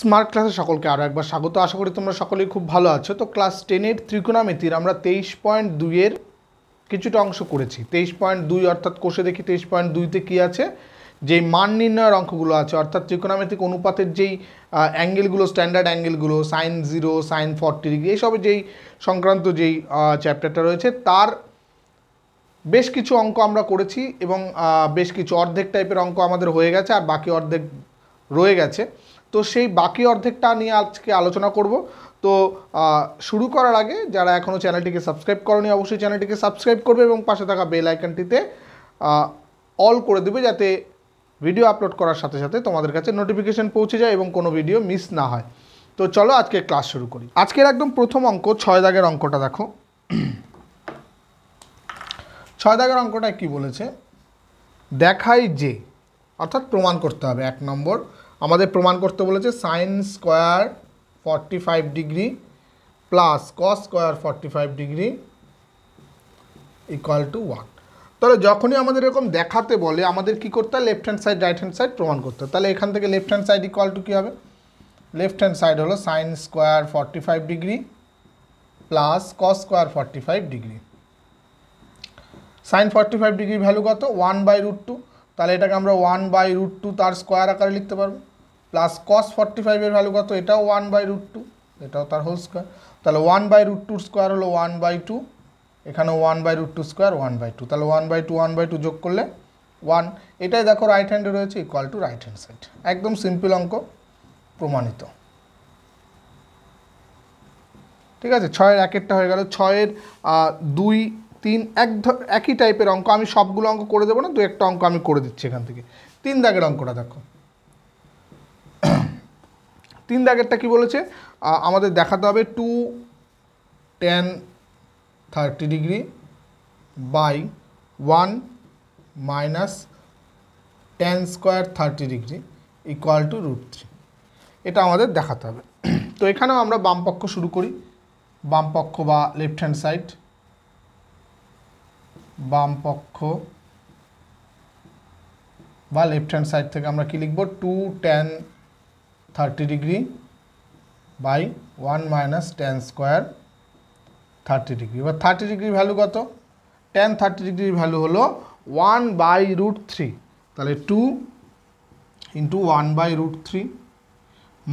Smart ক্লাসে সকলকে আরও একবার স্বাগত আশা করি তোমরা সকলেই খুব ভালো আছো তো ক্লাস টেনের ত্রিকোণামিতির আমরা তেইশ পয়েন্ট দুইয়ের কিছুটা অংশ করেছি তেইশ পয়েন্ট দুই অর্থাৎ কোষে দেখি তেইশ পয়েন্ট দুইতে কী আছে যে মান নির্ণয়ের অঙ্কগুলো আছে অর্থাৎ ত্রিকোণামিতিক অনুপাতের যেই অ্যাঙ্গেলগুলো স্ট্যান্ডার্ড অ্যাঙ্গেলগুলো sine zero sine forty degree এইসবের যেই সংক্রান্ত যেই চ্যাপ্টারটা রয়েছে তার বেশ কিছু অঙ্ক আমরা করেছি এবং বেশ কিছু অর্ধেক টাইপের অঙ্ক আমাদের হয়ে গেছে আর বাকি অর্ধেক রয়ে গেছে তো সেই বাকি অর্ধেকটা নিয়ে আজকে আলোচনা করব তো শুরু করার আগে যারা এখনও চ্যানেলটিকে সাবস্ক্রাইব করেনি অবশ্যই চ্যানেলটিকে সাবস্ক্রাইব করবে এবং পাশে থাকা বেল আইকনটিতে অল করে দেবে যাতে ভিডিও আপলোড করার সাথে সাথে তোমাদের কাছে নোটিফিকেশান পৌঁছে যায় এবং কোনো ভিডিও মিস না হয় তো চলো আজকে ক্লাস শুরু করি আজকের একদম প্রথম অঙ্ক ছয় দাগের অঙ্কটা দেখো ছয় দাগের অঙ্কটা কি বলেছে দেখাই যে অর্থাৎ প্রমাণ করতে হবে এক নম্বর আমাদের প্রমাণ করতে বলেছে sine square forty five degree plus cos square forty five degree equal to one তাহলে যখনই আমাদের এরকম দেখাতে বলে আমাদের কি করতে হয় left hand side right hand side প্রমাণ করতে হয় তাহলে এখান থেকে left hand side equal to কী হবে লেফট হ্যান্ড সাইড হলো sine square forty five degree plus cos square forty five degree sine forty five degree value কত ওয়ান বাই রুট টু তাহলে এটাকে আমরা ওয়ান বাই রুট টু তার square আকারে লিখতে পারবো প্লাস কস ফর্টি ফাইভের ভ্যালু কত এটাও ওয়ান বাই রুট টু এটাও তার হোল স্কোয়ার তাহলে ওয়ান বাই রুট টুর স্কোয়ার হলো ওয়ান বাই টু এখানে one by root two square one by two তাহলে one by two one by two যোগ করলে ওয়ান এটাই দেখো রাইট হ্যান্ডে রয়েছে equal to right hand side একদম সিম্পল অঙ্ক প্রমাণিত ঠিক আছে ছয়ের একেরটা হয়ে গেল ছয়ের দুই তিন এক একই টাইপের অঙ্ক আমি সবগুলো অঙ্ক করে দেবো না দু একটা অঙ্ক আমি করে দিচ্ছি এখান থেকে তিন দাগের অঙ্কটা দেখো তিন দাগেরটা কি বলেছে আমাদের দেখাতে হবে two tan thirty degree by one minus tan square thirty degree equal to root three এটা আমাদের দেখাতে হবে তো এখানেও আমরা বামপক্ষ শুরু করি বামপক্ষ বা লেফট হ্যান্ড সাইড বামপক্ষ বা লেফট হ্যান্ড সাইড থেকে আমরা কি লিখব two tan thirty degree by one minus tan square thirty degree এবার থার্টি ডিগ্রির ভ্যালু কত টেন থার্টি ডিগ্রির ভ্যালু হলো ওয়ান বাই রুট থ্রি তাহলে two into one by root three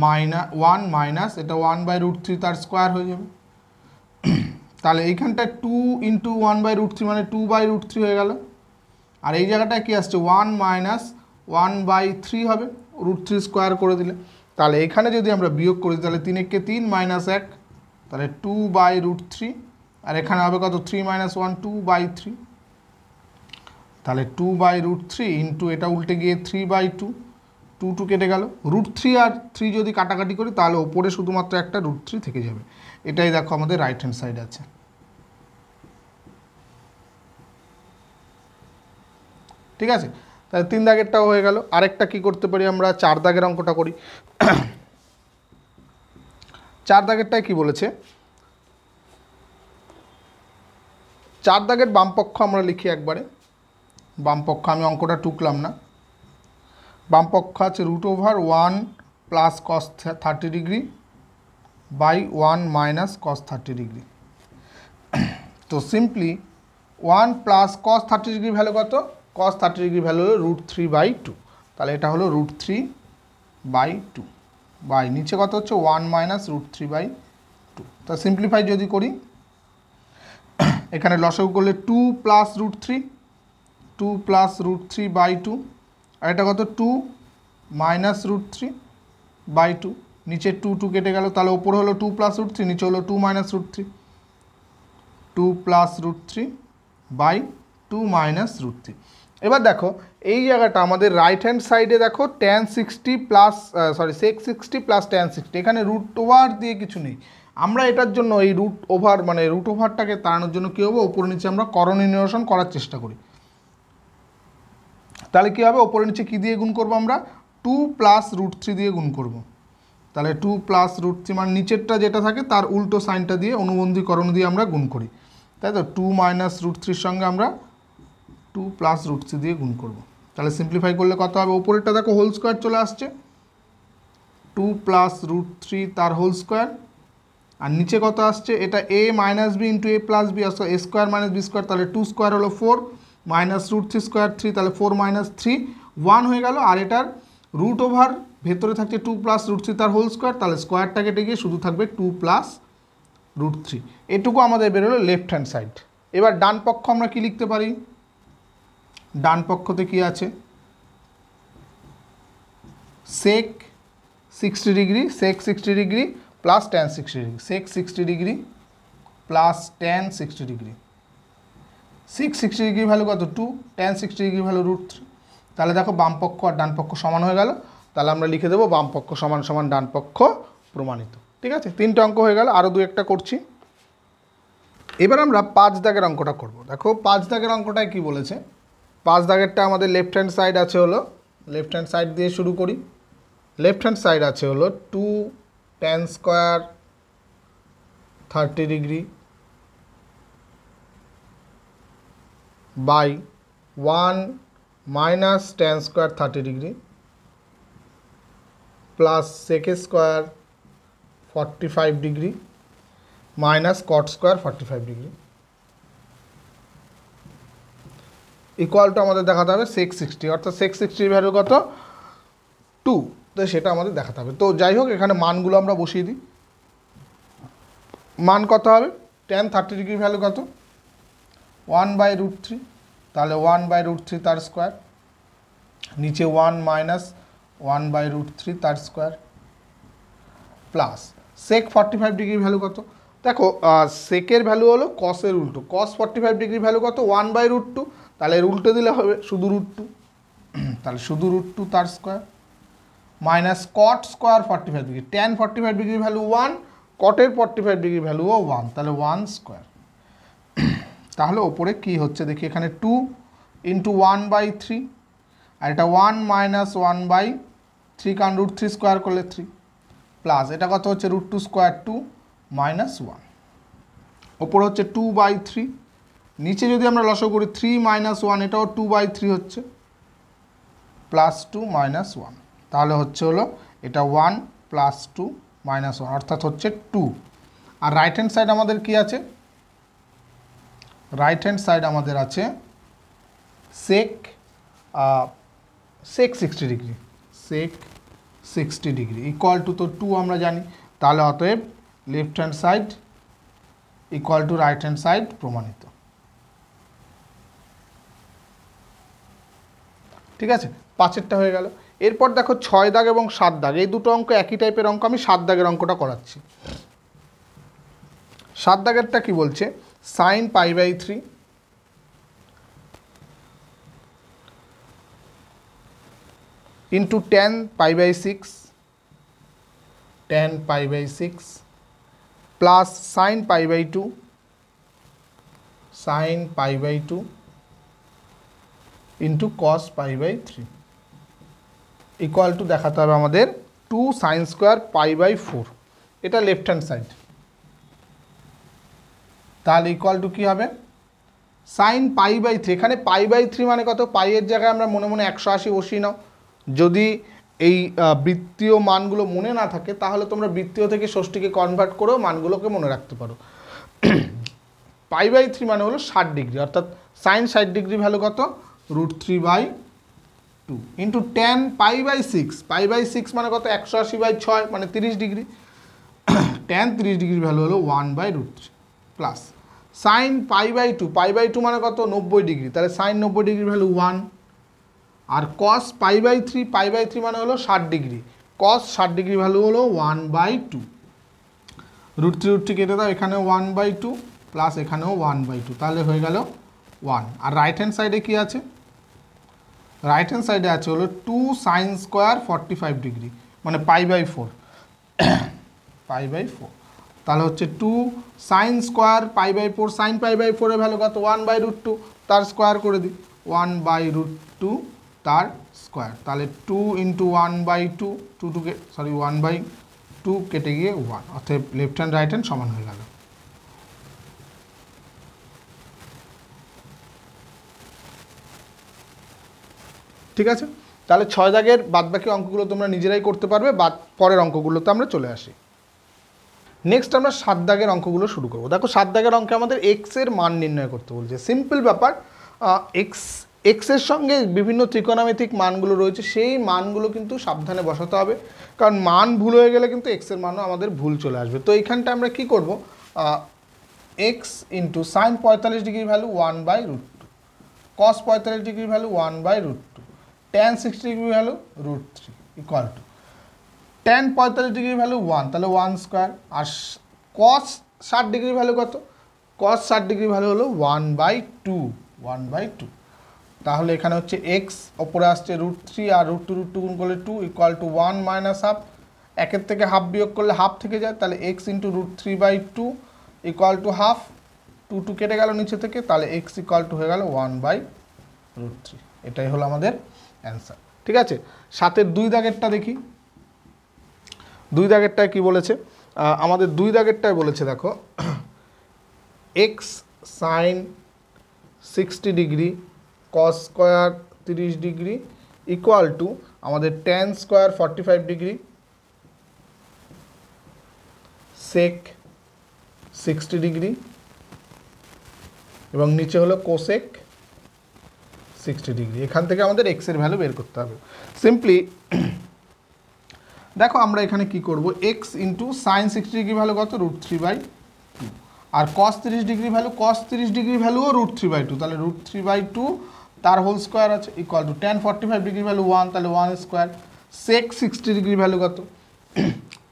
minus one minus এটা ওয়ান বাই রুট থ্রি তার square হয়ে যাবে তাহলে এইখানটা two into one by root three মানে টু বাই রুট থ্রি হয়ে গেল আর এই জায়গাটায় কী আসছে one minus one by three হবে রুট থ্রি স্কোয়ার করে দিলে তাহলে এখানে যদি আমরা বিয়োগ করি তাহলে তিন এককে তিন মাইনাস এক তাহলে টু বাই রুট থ্রি আর এখানে হবে কত three minus one two by three তাহলে two by root three into এটা উল্টে গিয়ে three by two two two কেটে গেল রুট থ্রি আর থ্রি যদি কাটাকাটি করি তাহলে ওপরে শুধুমাত্র একটা রুট থ্রি থেকে যাবে এটাই দেখো আমাদের রাইট হ্যান্ড সাইড আছে ঠিক আছে তাহলে তিন দাগেরটাও হয়ে গেল আরেকটা কি করতে পারি আমরা চার দাগের অঙ্কটা করি চার দাগেরটায় কি বলেছে চার দাগের বামপক্ষ আমরা লিখি একবারে বামপক্ষ আমি অঙ্কটা টুকলাম না বামপক্ষ আছে root over one plus cos thirty degree by one minus cos thirty degree তো simply one plus cos thirty degree value কত কস থার্টি ডিগ্রি ভ্যালু হলো রুট থ্রি বাই টু তাহলে এটা হলো root three by two by নিচে কত হচ্ছে one minus root three by two তা সিম্পলিফাই যদি করি এখানে লসাগু করলে two plus root three two plus root three by two আর এটা কত two minus root three by two নিচে টু টু কেটে গেল তাহলে ওপরে হলো টু প্লাস রুট থ্রি নিচে হলো two minus root three two plus root three by two minus root three এবার দেখো এই জায়গাটা আমাদের রাইট হ্যান্ড সাইডে দেখো tan sixty plus sorry sec sixty plus tan sixty এখানে রুট ওভার দিয়ে কিছু নেই আমরা এটার জন্য এই রুট ওভার মানে রুট ওভারটাকে তাড়ানোর জন্য কী হবে ওপরে নিচে আমরা করণীয়শন করার চেষ্টা করি তাহলে কী হবে ওপরে নিচে কী দিয়ে গুণ করব আমরা টু প্লাস রুট থ্রি দিয়ে গুণ করব। তাহলে টু প্লাস রুট থ্রি মানে নিচেরটা যেটা থাকে তার উল্টো সাইনটা দিয়ে অনুবন্ধীকরণ দিয়ে আমরা গুণ করি তাই তো টু মাইনাস রুট থ্রির সঙ্গে আমরা টু প্লাস রুট থ্রি দিয়ে গুণ করব তাহলে সিম্পলিফাই করলে কত হবে ওপরেরটা দেখো হোল স্কোয়ার চলে আসছে টু প্লাস রুট থ্রি তার হোল স্কোয়ার আর নিচে কত আসছে এটা A minus B into A plus B আসছে A square minus B square তাহলে টু স্কোয়ার হলো four minus root three square three তাহলে ফোর মাইনাস থ্রি ওয়ান হয়ে গেল আর এটার রুট ওভার ভেতরে থাকছে টু প্লাস রুট থ্রি তার হোল স্কোয়ার তাহলে স্কোয়ারটা কেটে গিয়ে শুধু থাকবে টু প্লাস রুট থ্রি এটুকু আমাদের বেরোলো লেফট হ্যান্ড সাইড এবার ডান পক্ষ আমরা কী লিখতে পারি ডান পক্ষতে কি আছে sec sixty degree sec sixty degree plus tan sixty degree sec sixty degree plus tan sixty degree six sixty degree value কত two tan sixty degree value root তাহলে দেখো বামপক্ষ আর ডান পক্ষ সমান হয়ে গেল তাহলে আমরা লিখে দেবো বামপক্ষ সমান সমান ডানপক্ষ প্রমাণিত ঠিক আছে তিনটে অঙ্ক হয়ে গেল আরও দু একটা করছি এবার আমরা পাঁচ দাগের অঙ্কটা করব দেখো পাঁচ দাগের অঙ্কটায় কি বলেছে পাঁচ দাগেরটা আমাদের লেফট হ্যান্ড সাইড আছে হলো লেফট হ্যান্ড সাইড দিয়ে শুরু করি লেফট হ্যান্ড সাইড আছে হলো two tan square thirty degree by one minus tan square thirty degree plus সেকে square forty five degree minus cot square forty five degree equal to আমাদের দেখাতে হবে six sixty অর্থাৎ সিক্স সিক্সটির value কত two তো সেটা আমাদের দেখাতে হবে তো যাই হোক এখানে মানগুলো আমরা বসিয়ে দিই মান কত হবে টেন থার্টি ডিগ্রি ভ্যালু কত ওয়ান বাই রুট থ্রি তাহলে ওয়ান বাই রুট থ্রি তার স্কোয়ার নিচে one minus one by root three তার square plus sec forty five degree value কত দেখো সেকের ভ্যালু হলো কসের উল্টো cos forty five degree value কত ওয়ান বাই রুট টু তাহলে এর উল্টে দিলে হবে শুধু রুট টু তাহলে শুধু রুট টু তার square minus cot square forty five degree tan forty five degree value one কটের ফর্টি ফাইভ ডিগ্রি ভ্যালুও ওয়ান তাহলে ওয়ান স্কোয়ার তাহলে ওপরে কি হচ্ছে দেখি এখানে two into one by three আর এটা one minus one by three কারণ রুট থ্রি স্কোয়ার করলে থ্রি প্লাস এটা কত হচ্ছে root two square two minus one ওপরে হচ্ছে টু বাই থ্রি নিচে যদি আমরা লসও করি থ্রি মাইনাস ওয়ান এটাও টু বাই থ্রি হচ্ছে প্লাস টু মাইনাস ওয়ান তাহলে হচ্ছে হলো এটা one plus two minus one অর্থাৎ হচ্ছে টু আর রাইট হ্যান্ড সাইড আমাদের কি আছে রাইট হ্যান্ড সাইড আমাদের আছে sec sec sixty degree sec sixty degree equal to তো টু আমরা জানি তাহলে অতএব left hand side equal to right hand side প্রমাণিত ঠিক আছে পাঁচেরটা হয়ে গেল এরপর দেখো ছয় দাগ এবং সাত দাগ এই দুটো অঙ্ক একই টাইপের অঙ্ক আমি সাত দাগের অঙ্কটা করাচ্ছি সাত দাগেরটা কি বলছে sine pi by three into tan pi by six tan pi by six plus sine pi by two sine pi by two into cos pi by three equal to দেখাতে হবে আমাদের two sine square pi by four এটা left hand side তাহলে equal to কী হবে sine pi by three এখানে পাই by three মানে কত পাইয়ের জায়গায় আমরা মনে মনে একশো আশি বসিয়ে নাও যদি এই বৃত্তীয় মানগুলো মনে না থাকে তাহলে তোমরা বৃত্তীয় থেকে ষষ্ঠীকে কনভার্ট করেও মানগুলোকে মনে রাখতে পারো পাই বাই থ্রি মানে হলো ষাট ডিগ্রি অর্থাৎ সাইন ষাট ডিগ্রি ভ্যালু কত root three by two into tan pi by six pi by six মানে কত একশো আশি বাই ছয় মানে তিরিশ ডিগ্রি টেন তিরিশ ডিগ্রি ভ্যালু হলো one by root three plus sine pi by two pi by two মানে কত নব্বই ডিগ্রি তাহলে সাইন নব্বই ডিগ্রি ভ্যালু ওয়ান আর cos pi by three pi by three মানে হলো ষাট ডিগ্রি কস ষাট ডিগ্রি ভ্যালু হলো one by two root three root three কেটে দাও এখানেও ওয়ান বাই টু প্লাস এখানেও ওয়ান বাই টু তাহলে হয়ে গেল ওয়ান আর রাইট হ্যান্ড সাইডে কী আছে রাইট হ্যান্ড সাইডে আছে হলো two sine square forty five degree মানে pi by four pi by four তাহলে হচ্ছে two sine square pi by four sine pi by ফোরের ভ্যালু কত ওয়ান বাই রুট টু তার স্কোয়ার করে দিই ওয়ান বাই রুট টু তার square তাহলে two into one by two two two sorry one by two কেটে গিয়ে one অর্থাৎ লেফট হ্যান্ড রাইট হ্যান্ড সমান হয়ে গেল ঠিক আছে তাহলে ছয় দাগের বাদবাকি অঙ্কগুলো তোমরা নিজেরাই করতে পারবে বাদ পরের অঙ্কগুলোতে আমরা চলে আসি নেক্সট আমরা সাত দাগের অঙ্কগুলো শুরু করবো দেখো সাত দাগের অঙ্কে আমাদের এক্সের মান নির্ণয় করতে বলছে সিম্পল ব্যাপার এক্স এক্সের সঙ্গে বিভিন্ন ত্রিকোণামিতিক মানগুলো রয়েছে সেই মানগুলো কিন্তু সাবধানে বসাতে হবে কারণ মান ভুল হয়ে গেলে কিন্তু এক্সের মানও আমাদের ভুল চলে আসবে তো এইখানটা আমরা কি করব এক্স ইন্টু সাইন পঁয়তাল্লিশ degree value one by root two cos পঁয়তাল্লিশ degree value one by root two tan sixty degree value root three equal to tan পঁয়তাল্লিশ ডিগ্রি ভ্যালু ওয়ান তাহলে ওয়ান স্কোয়ার আর কস ষাট degree value কত cos ষাট degree value হলো one by two one by two তাহলে এখানে হচ্ছে এক্স ওপরে আসছে রুট থ্রি আর রুট টু রুট টু গুণ করলে two equal to one minus half একের থেকে হাফ বিয়োগ করলে হাফ থেকে যায় তাহলে x into root three by two equal to half two two কেটে গেল নিচে থেকে তাহলে এক্স ইকুয়াল টু হয়ে গেল ওয়ান বাই রুট থ্রি এটাই হলো আমাদের অ্যান্সার ঠিক আছে সাতের দুই দাগেরটা দেখি দুই দাগেরটায় কি বলেছে আমাদের দুই দাগেরটায় বলেছে দেখো x sine sixty degree cos square তিরিশ ডিগ্রি ইকুয়াল টু আমাদের tan square forty five degree sec sixty degree এবং নিচে হলো কোসেক সিক্সটি ডিগ্রি এখান থেকে আমাদের এক্সের ভ্যালু বের করতে হবে সিম্পলি দেখো আমরা এখানে কি করব x into sine sixty degree value কত রুট থ্রি বাই টু আর কস তিরিশ ডিগ্রি ভ্যালু কস তিরিশ ডিগ্রি ভ্যালুও রুট থ্রি বাই টু তাহলে রুট থ্রি বাই টু তার হোল স্কোয়ার আছে equal to tan forty five degree value one তাহলে one square sec sixty degree value কত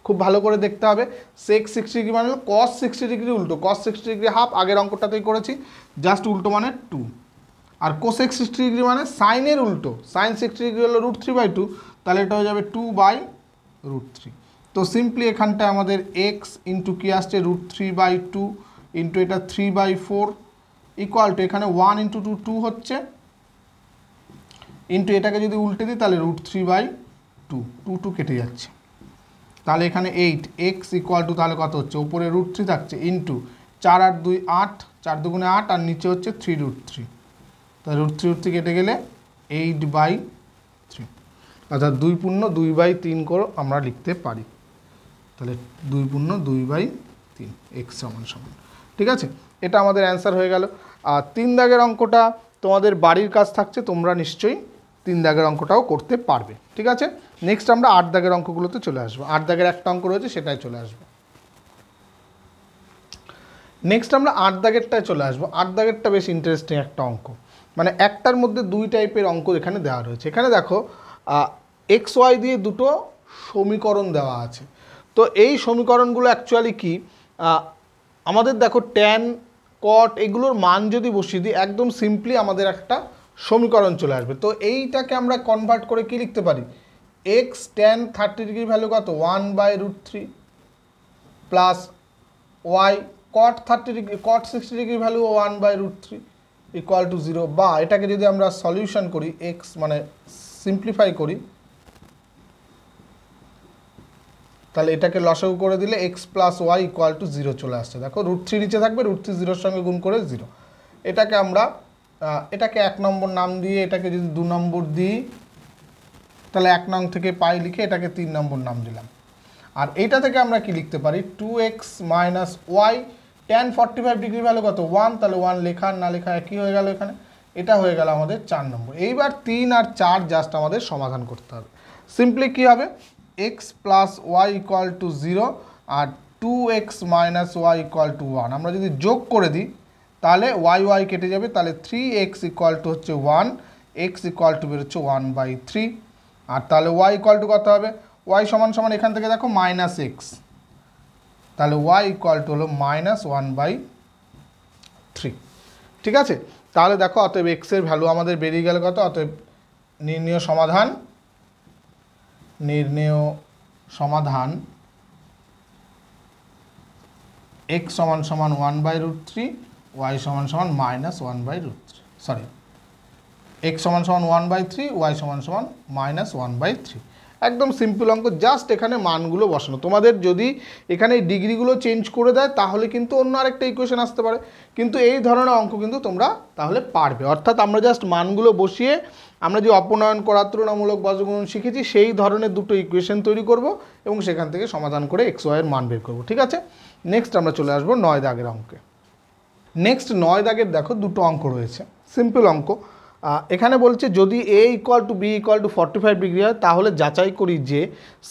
খুব ভালো করে দেখতে হবে সেক সিক্সটি ডিগ্রি মানে কস সিক্সটি ডিগ্রি উল্টো কস সিক্সটি ডিগ্রি হাফ আগের অঙ্কটাতেই করেছি জাস্ট উল্টো মানে টু আর কোসেক সিক্সটি ডিগ্রি মানে সাইনের উল্টো সাইন সিক্সটি ডিগ্রি হলো রুট থ্রি বাই টু তাহলে এটা হয়ে যাবে টু বাই রুট থ্রি তো সিম্পলি এখানটায় আমাদের এক্স ইন্টু কী আসছে root three by two into এটা three by four equal to এখানে ওয়ান ইন্টু টু টু হচ্ছে ইন্টু এটাকে যদি উল্টে দিই তাহলে root three by two two two কেটে যাচ্ছে তাহলে এখানে এইট এক্স ইকুয়াল টু তাহলে কত হচ্ছে উপরে রুট থ্রি থাকছে ইন্টু চার আট দুই আট চার দুগুণে আট আর নিচে হচ্ছে থ্রি রুট থ্রি তাহলে রুট থ্রি থ্রি কেটে গেলে এইট বাই থ্রি অর্থাৎ দুই পূর্ণ দুই বাই তিন করে আমরা লিখতে পারি তাহলে দুই পূর্ণ দুই বাই তিন এক্স সমান সমান ঠিক আছে এটা আমাদের অ্যান্সার হয়ে গেল আর তিন দাগের অঙ্কটা তোমাদের বাড়ির কাজ থাকছে তোমরা নিশ্চয়ই তিন দাগের অঙ্কটাও করতে পারবে ঠিক আছে নেক্সট আমরা আট দাগের অঙ্কগুলোতে চলে আসবো আট দাগের একটা অঙ্ক রয়েছে সেটাই চলে আসবো নেক্সট আমরা আট দাগেরটায় চলে আসবো আট দাগেরটা বেশ ইন্টারেস্টিং একটা অঙ্ক মানে একটার মধ্যে দুই টাইপের অঙ্ক এখানে দেওয়া রয়েছে এখানে দেখো এক্স ওয়াই দিয়ে দুটো সমীকরণ দেওয়া আছে তো এই সমীকরণগুলো অ্যাকচুয়ালি কি আমাদের দেখো ট্যান কট এগুলোর মান যদি বসিয়ে দিই একদম সিম্পলি আমাদের একটা সমীকরণ চলে আসবে তো এইটাকে আমরা কনভার্ট করে কি লিখতে পারি x tan thirty degree value কত one by root three plus y cot thirty degree cot sixty degree value one by root three equal to zero বা এটাকে যদি আমরা সলিউশন করি এক্স মানে সিম্পলিফাই করি তাহলে এটাকে লসাগু করে দিলে x plus y equal to zero চলে আসছে দেখো রুট থ্রি নিচে থাকবে রুট থ্রি জিরোর সঙ্গে গুণ করে জিরো এটাকে আমরা এটাকে এক নম্বর নাম দিয়ে এটাকে যদি দু নম্বর দিই তাহলে এক নং থেকে পাই লিখে এটাকে তিন নম্বর নাম দিলাম আর এটা থেকে আমরা কি লিখতে পারি two x minus y tan forty five degree value কত ওয়ান তাহলে ওয়ান লেখা না লেখা একই হয়ে গেল এখানে এটা হয়ে গেল আমাদের চার নম্বর এইবার তিন আর চার জাস্ট আমাদের সমাধান করতে হবে সিম্পলি কী হবে x plus y equal to zero আর two x minus y equal to one আমরা যদি যোগ করে দিই তাহলে ওয়াই ওয়াই কেটে যাবে তাহলে থ্রি এক্স ইকুয়াল টু হচ্ছে ওয়ান এক্স ইকুয়াল টু বেরোচ্ছে ওয়ান বাই থ্রি আর তাহলে ওয়াই ইকুয়াল টু কত হবে ওয়াই সমান সমান এখান থেকে দেখো মাইনাস এক্স তাহলে ওয়াই ইকুয়াল টু হলো মাইনাস ওয়ান বাই থ্রি ঠিক আছে তাহলে দেখো অতএব এক্সের ভ্যালু আমাদের বেরিয়ে গেল কত অতএব নির্ণীয় সমাধান নির্ণেয় সমাধান এক্স সমান সমান one by root three y সমান সমান minus one by root three sorry x সমান সমান ওয়ান বাই থ্রি ওয়াই সমান সমান মাইনাস ওয়ান বাই থ্রি একদম সিম্পল অঙ্ক জাস্ট এখানে মানগুলো বসানো তোমাদের যদি এখানে ডিগ্রিগুলো চেঞ্জ করে দেয় তাহলে কিন্তু অন্য আরেকটা ইকুয়েশন আসতে পারে কিন্তু এই ধরনের অঙ্ক কিন্তু তোমরা তাহলে পারবে অর্থাৎ আমরা জাস্ট মানগুলো বসিয়ে আমরা যে অপনয়ন করা তুলনামূলক বজ্রগুণন শিখেছি সেই ধরনের দুটো ইকুয়েশন তৈরি করব এবং সেখান থেকে সমাধান করে এক্স ওয়াইয়ের মান বের করবো ঠিক আছে নেক্সট আমরা চলে আসবো নয় দাগের অঙ্কে নেক্সট নয় দাগের দেখো দুটো অঙ্ক রয়েছে সিম্পল অঙ্ক এখানে বলছে যদি A equal to B equal to forty five degree হয় তাহলে যাচাই করি যে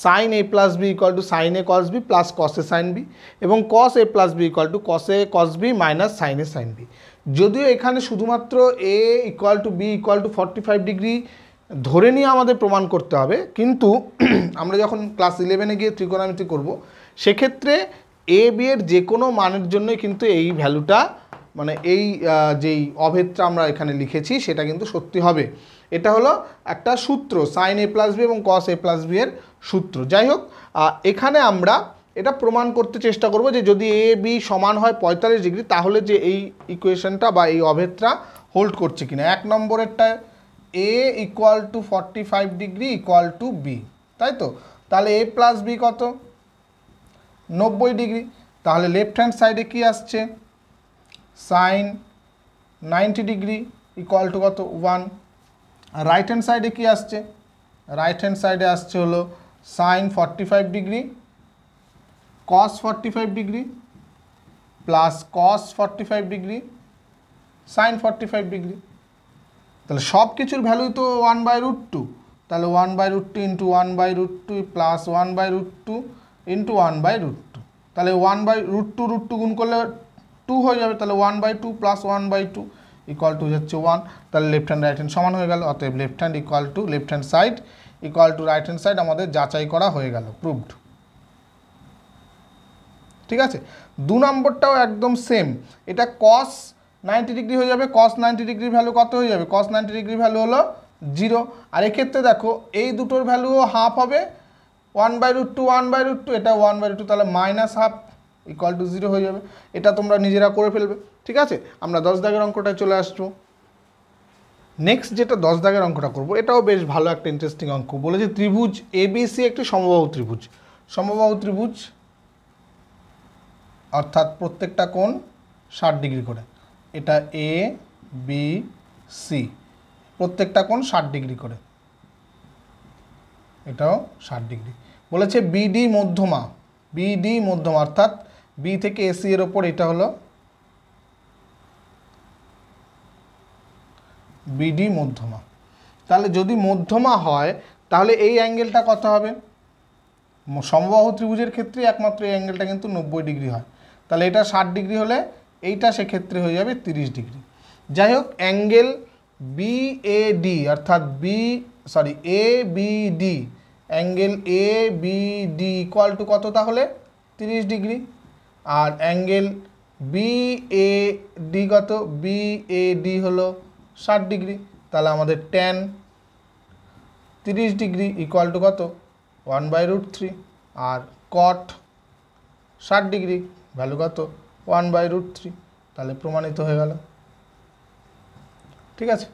sine A plus B equal to sine A cos B plus cos A sine B এবং cos A plus B equal to cos A cos B minus sine A sine B যদিও এখানে শুধুমাত্র A equal to B equal to forty five degree ধরে নিয়ে আমাদের প্রমাণ করতে হবে কিন্তু আমরা যখন ক্লাস ইলেভেনে গিয়ে ত্রিকোণামিতি করব সেক্ষেত্রে এ বি এর যে কোনো মানের জন্যই কিন্তু এই ভ্যালুটা মানে এই যেই অভেদটা আমরা এখানে লিখেছি সেটা কিন্তু সত্যি হবে এটা হলো একটা সূত্র সাইন এ প্লাস বি এবং কস এ প্লাস বি এর সূত্র যাই হোক এখানে আমরা এটা প্রমাণ করতে চেষ্টা করব যে যদি এ বি সমান হয় পঁয়তাল্লিশ ডিগ্রি তাহলে যে এই ইকুয়েশনটা বা এই অভেদটা হোল্ড করছে কিনা এক নম্বরেরটা A equal to forty five degree equal to B তাই তো তাহলে এ প্লাস বি কত নব্বই ডিগ্রি তাহলে লেফট হ্যান্ড সাইডে কি আসছে sine ninety degree equal to কত ওয়ান রাইট হ্যান্ড সাইডে কি আসছে রাইট হ্যান্ড সাইডে আসছে হলো sine forty five degree cos forty five degree plus cos forty five degree sine forty five degree তাহলে সব কিছুর ভ্যালুই তো ওয়ান বাই রুট টু তাহলে one by root two into one by root two plus one by root two into one by root two তাহলে one by root two root two গুণ করলে two হয়ে যাবে তাহলে one by two plus one by two equal to যাচ্ছে one তাহলে left hand right hand সমান হয়ে গেল অতএব left hand equal to left hand side equal to right hand side আমাদের যাচাই করা হয়ে গেল প্রুভড ঠিক আছে দু নম্বরটাও একদম সেম এটা কস নাইনটি ডিগ্রি হয়ে যাবে কস নাইনটি ডিগ্রি ভ্যালু কত হয়ে যাবে কস নাইনটি ডিগ্রি ভ্যালু হলো জিরো আর এক্ষেত্রে দেখো এই দুটোর ভ্যালুও হাফ হবে one by root two one by root two এটা ওয়ান বাই রুট টু তাহলে minus half equal to zero হয়ে যাবে এটা তোমরা নিজেরা করে ফেলবে ঠিক আছে আমরা দশ দাগের অঙ্কটায় চলে আসবো নেক্সট যেটা দশ দাগের অঙ্কটা করব এটাও বেশ ভালো একটা ইন্টারেস্টিং অঙ্ক বলেছে ত্রিভুজ এবিসি একটি সমবাহু ত্রিভুজ সমবাহু ত্রিভুজ অর্থাৎ প্রত্যেকটা কোণ ষাট ডিগ্রি করে এটা এ বি সি প্রত্যেকটা কোণ ষাট ডিগ্রি করে এটাও ষাট ডিগ্রি বলেছে বিডি মধ্যমা বিডি মধ্যমা অর্থাৎ বি থেকে এসি এর ওপর এটা হলো বিডি মধ্যমা তাহলে যদি মধ্যমা হয় তাহলে এই অ্যাঙ্গেলটা কত হবে সমবাহ ত্রিভুজের ক্ষেত্রে একমাত্র এই অ্যাঙ্গেলটা কিন্তু নব্বই ডিগ্রি হয় তাহলে এটা ষাট ডিগ্রি হলে এইটা সেক্ষেত্রে হয়ে যাবে তিরিশ ডিগ্রি যাই হোক অ্যাঙ্গেল বি এ ডি অর্থাৎ B sorry A B D angle A B D equal to কত তাহলে তিরিশ ডিগ্রি আর অ্যাঙ্গেল বি এ ডিগত বি এ ডি হলো ষাট ডিগ্রি তাহলে আমাদের টেন তিরিশ ডিগ্রি ইকুয়াল টু কত ওয়ান বাই রুট থ্রি আর কট ষাট ডিগ্রি ভ্যালু কত ওয়ান বাই রুট থ্রি তাহলে প্রমাণিত হয়ে গেল ঠিক আছে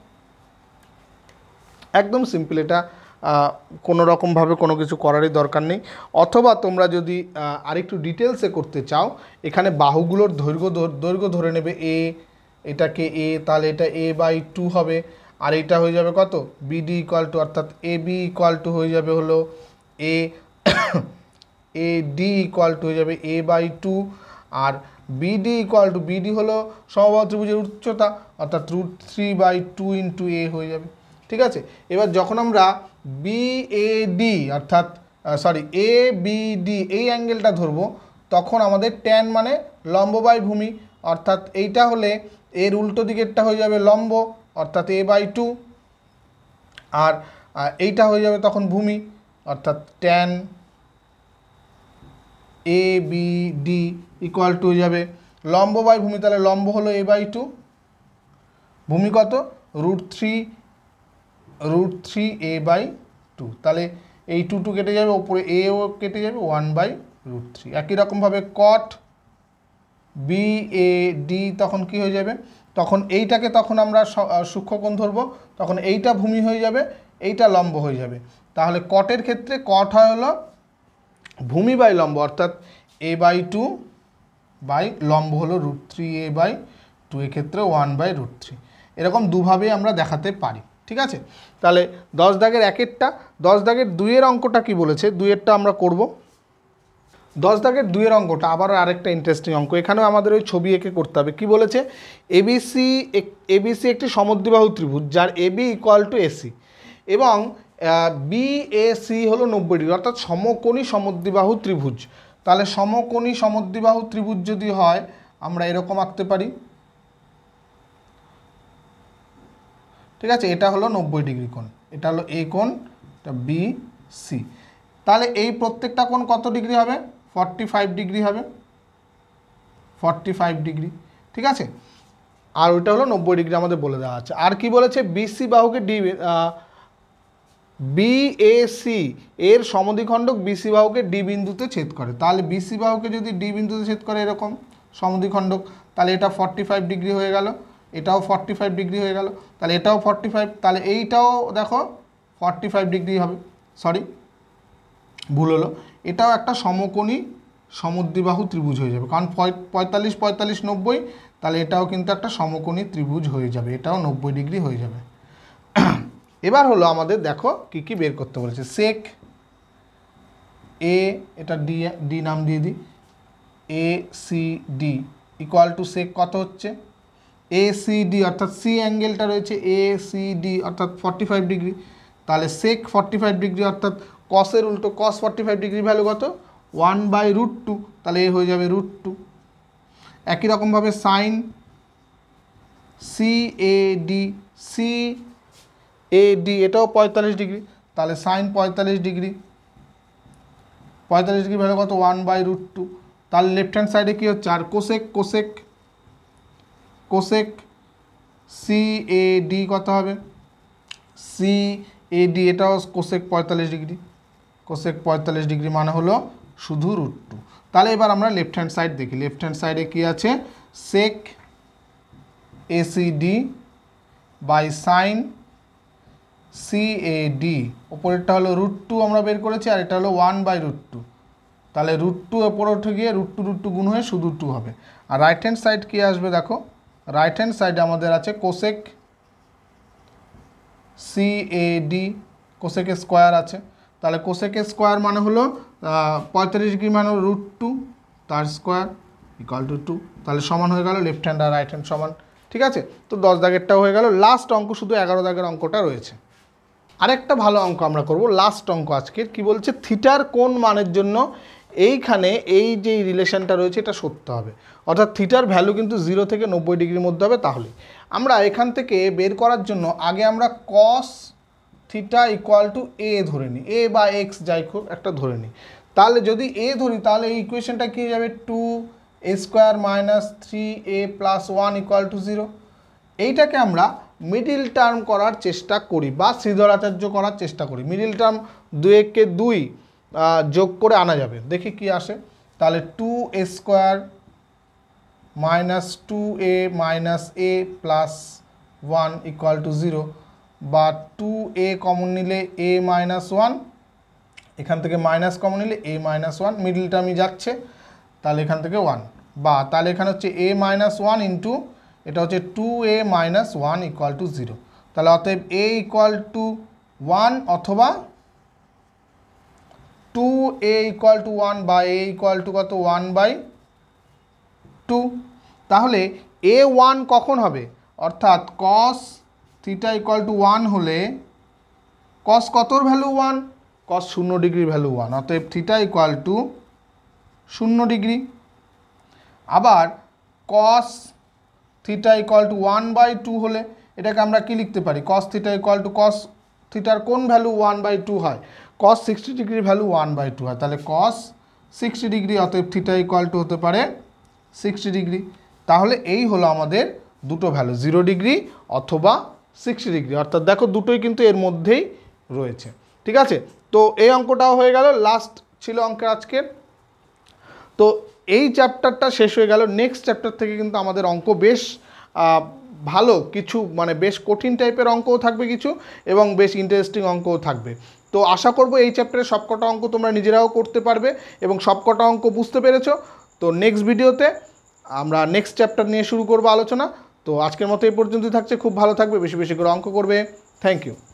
একদম সিম্পল এটা কোনো রকমভাবে কোনো কিছু করারই দরকার নেই অথবা তোমরা যদি আরেকটু ডিটেলসে করতে চাও এখানে বাহুগুলোর দৈর্ঘ্য দৈর্ঘ্য ধরে নেবে এ এটাকে এ তাহলে এটা এ বাই টু হবে আর এটা হয়ে যাবে কত বিডি ইকুয়াল টু অর্থাৎ এ বি ইকুয়াল টু হয়ে যাবে হলো A A D equal to হয়ে যাবে এ বাই টু আর বিডি ইকুয়াল টু বিডি হলো সমবাহ ত্রিভুজের উচ্চতা অর্থাৎ root three by two into A হয়ে যাবে ঠিক আছে এবার যখন আমরা বিএডি অর্থাৎ সরি এ বিডি এই অ্যাঙ্গেলটা ধরবো তখন আমাদের ট্যান মানে লম্ববায় ভূমি অর্থাৎ এইটা হলে এর উল্টো দিকেরটা হয়ে যাবে লম্ব অর্থাৎ এ বাই টু আর এইটা হয়ে যাবে তখন ভূমি অর্থাৎ tan A B D equal to হয়ে যাবে লম্ব বাই ভূমি তাহলে লম্ব হলো এ বাই টু ভূমি কত root three root three A by two তাহলে এই টু টু কেটে যাবে ওপরে এও কেটে যাবে ওয়ান বাই রুট থ্রি একই রকমভাবে কট বি এ ডি তখন কি হয়ে যাবে তখন এইটাকে তখন আমরা সূক্ষ্মকোণ ধরবো তখন এইটা ভূমি হয়ে যাবে এইটা লম্ব হয়ে যাবে তাহলে কটের ক্ষেত্রে কট হলো ভূমি বাই লম্ব অর্থাৎ এ বাই টু বাই লম্ব হলো root three A by two এক্ষেত্রে ওয়ান বাই রুট থ্রি এরকম দুভাবেই আমরা দেখাতে পারি ঠিক আছে তাহলে দশ দাগের একেরটা দশ দাগের দুইয়ের অঙ্কটা কি বলেছে দুইয়েরটা আমরা করব দশ দাগের দুইয়ের অঙ্কটা আবারও আরেকটা ইন্টারেস্টিং অঙ্ক এখানেও আমাদের ওই ছবি এঁকে করতে হবে কি বলেছে এবিসি এবিসি একটি সমদ্বিবাহু ত্রিভুজ যার এবি ইকুয়াল টু এসি এবং বি সি হলো নব্বই ডিগ্রি অর্থাৎ সমকোণী সমদ্বিবাহু ত্রিভুজ তাহলে সমকোণী সমদ্বিবাহু ত্রিভুজ যদি হয় আমরা এরকম আঁকতে পারি ঠিক আছে এটা হলো নব্বই ডিগ্রি কোণ এটা হলো এ কোণ এটা বি সি তাহলে এই প্রত্যেকটা কোণ কত ডিগ্রি হবে ফর্টি ফাইভ ডিগ্রি হবে ফর্টি ফাইভ ডিগ্রি ঠিক আছে আর ওইটা হলো নব্বই ডিগ্রি আমাদের বলে দেওয়া আছে আর কি বলেছে বিসি বাহুকে ডি বিএসি এর সমধিখণ্ডক বিসি বাহুকে ডি বিন্দুতে ছেদ করে তাহলে বিসি বাহুকে যদি ডি বিন্দুতে ছেদ করে এরকম সমধিখণ্ডক তাহলে এটা ফর্টি ফাইভ ডিগ্রি হয়ে গেল এটাও ফর্টি ফাইভ ডিগ্রি হয়ে গেল তাহলে এটাও ফর্টি ফাইভ তাহলে এইটাও দেখো ফর্টি ফাইভ ডিগ্রি হবে সরি ভুল হলো এটাও একটা সমকোণী সমুদ্রিবাহু ত্রিভুজ হয়ে যাবে কারণ পঁয়তাল্লিশ পঁয়তাল্লিশ নব্বই তাহলে এটাও কিন্তু একটা সমকোণী ত্রিভুজ হয়ে যাবে এটাও নব্বই ডিগ্রি হয়ে যাবে এবার হলো আমাদের দেখো কি কি বের করতে বলেছে সেক এ এটা ডি ডি নাম দিয়ে দিই A C D equal to sec কত হচ্ছে এ সি ডি অর্থাৎ সি অ্যাঙ্গেলটা রয়েছে এ সি ডি অর্থাৎ ফর্টি ফাইভ ডিগ্রি তাহলে সেক ফর্টি ফাইভ ডিগ্রি অর্থাৎ কসের উল্টো cos forty five degree value কত ওয়ান বাই রুট টু তাহলে এ হয়ে যাবে রুট টু একই রকমভাবে sine C A D C A D এটাও পঁয়তাল্লিশ ডিগ্রি তাহলে সাইন পঁয়তাল্লিশ ডিগ্রি পঁয়তাল্লিশ ডিগ্রি ভ্যালু কত ওয়ান বাই রুট টু তার লেফট হ্যান্ড সাইডে কী হচ্ছে আর cosec cosec cosec C A D কত হবে সি এ ডি এটাও কোসেক পঁয়তাল্লিশ ডিগ্রি কোসেক পঁয়তাল্লিশ ডিগ্রি মানে হলো শুধু রুট টু তাহলে এবার আমরা লেফট হ্যান্ড সাইড দেখি লেফট হ্যান্ড সাইডে কি আছে sec ACD by sine C A D ওপরেরটা হলো রুট টু আমরা বের করেছি আর এটা হলো ওয়ান বাই রুট টু তাহলে রুট টু ওপরে উঠে গিয়ে রুট টু রুট টু গুণ হয়ে শুধু টু হবে আর রাইট হ্যান্ড সাইড কী আসবে দেখো রাইট হ্যান্ড সাইডে আমাদের আছে কোসেক সি এ ডি কোসেকের স্কোয়ার আছে তাহলে কোসেকের স্কোয়ার মানে হলো পঁয়ত্রিশ ডিগ্রি মানে রুট টু তার স্কোয়ার ইকাল টু টু তাহলে সমান হয়ে গেল লেফট হ্যান্ড আর রাইট হ্যান্ড সমান ঠিক আছে তো দশ দাগেরটাও হয়ে গেল লাস্ট অঙ্ক শুধু এগারো দাগের অঙ্কটা রয়েছে আরেকটা ভালো অঙ্ক আমরা করব লাস্ট অঙ্ক আজকের কি বলছে থিটার কোন মানের জন্য এইখানে এই যে রিলেশনটা রয়েছে এটা সত্য হবে অর্থাৎ থিটার ভ্যালু কিন্তু জিরো থেকে নব্বই ডিগ্রির মধ্যে হবে তাহলে আমরা এখান থেকে বের করার জন্য আগে আমরা cos theta equal to a ধরে নিই এ বা এক্স যাই খুব একটা ধরে নিই তাহলে যদি এ ধরি তাহলে এই ইকুয়েশনটা কী যাবে two a square minus three a plus one equal to zero এইটাকে আমরা মিডিল টার্ম করার চেষ্টা করি বা শ্রীধরাচার্য করার চেষ্টা করি মিডিল টার্ম দু এককে দুই যোগ করে আনা যাবে দেখি কি আসে তাহলে two a square minus two a minus a plus one equal to zero বা টু এ কমন নিলে এ মাইনাস ওয়ান এখান থেকে মাইনাস কমন নিলে এ মাইনাস ওয়ান মিডল টার্মই যাচ্ছে তাহলে এখান থেকে ওয়ান বা তাহলে এখানে হচ্ছে এ মাইনাস ওয়ান ইন্টু এটা হচ্ছে two a minus one equal to zero তাহলে অতএব এ ইকুয়াল টু ওয়ান অথবা two a equal to one বা এ ইকুয়াল টু কত ওয়ান বাই টু তাহলে এ ওয়ান কখন হবে অর্থাৎ cos theta equal to one হলে কস কতর ভ্যালু ওয়ান কস শূন্য ডিগ্রি ভ্যালু ওয়ান অতএব থিটা ইকুয়াল টু শূন্য ডিগ্রি আবার cos theta equal to one by two হলে এটাকে আমরা কি লিখতে পারি cos theta equal to cos থিটার কোন ভ্যালু ওয়ান বাই টু হয় cos sixty degree value one by two হয় তাহলে কস সিক্সটি ডিগ্রি অতএব থিটা ইকুয়াল টু হতে পারে সিক্সটি ডিগ্রি তাহলে এই হলো আমাদের দুটো ভ্যালু জিরো ডিগ্রি অথবা সিক্সটি ডিগ্রি অর্থাৎ দেখো দুটোই কিন্তু এর মধ্যেই রয়েছে ঠিক আছে তো এই অঙ্কটাও হয়ে গেল লাস্ট ছিল অঙ্কের আজকের তো এই চ্যাপ্টারটা শেষ হয়ে গেল নেক্সট চ্যাপ্টার থেকে কিন্তু আমাদের অঙ্ক বেশ ভালো কিছু মানে বেশ কঠিন টাইপের অঙ্কও থাকবে কিছু এবং বেশ ইন্টারেস্টিং অঙ্কও থাকবে তো আশা করব এই চ্যাপ্টারের সবকটা অঙ্ক তোমরা নিজেরাও করতে পারবে এবং সবকটা অঙ্ক বুঝতে পেরেছো তো নেক্সট ভিডিওতে আমরা নেক্সট চ্যাপ্টার নিয়ে শুরু করব আলোচনা তো আজকের মতো এই পর্যন্তই থাকছে খুব ভালো থাকবে বেশি বেশি করে অঙ্ক করবে থ্যাংক ইউ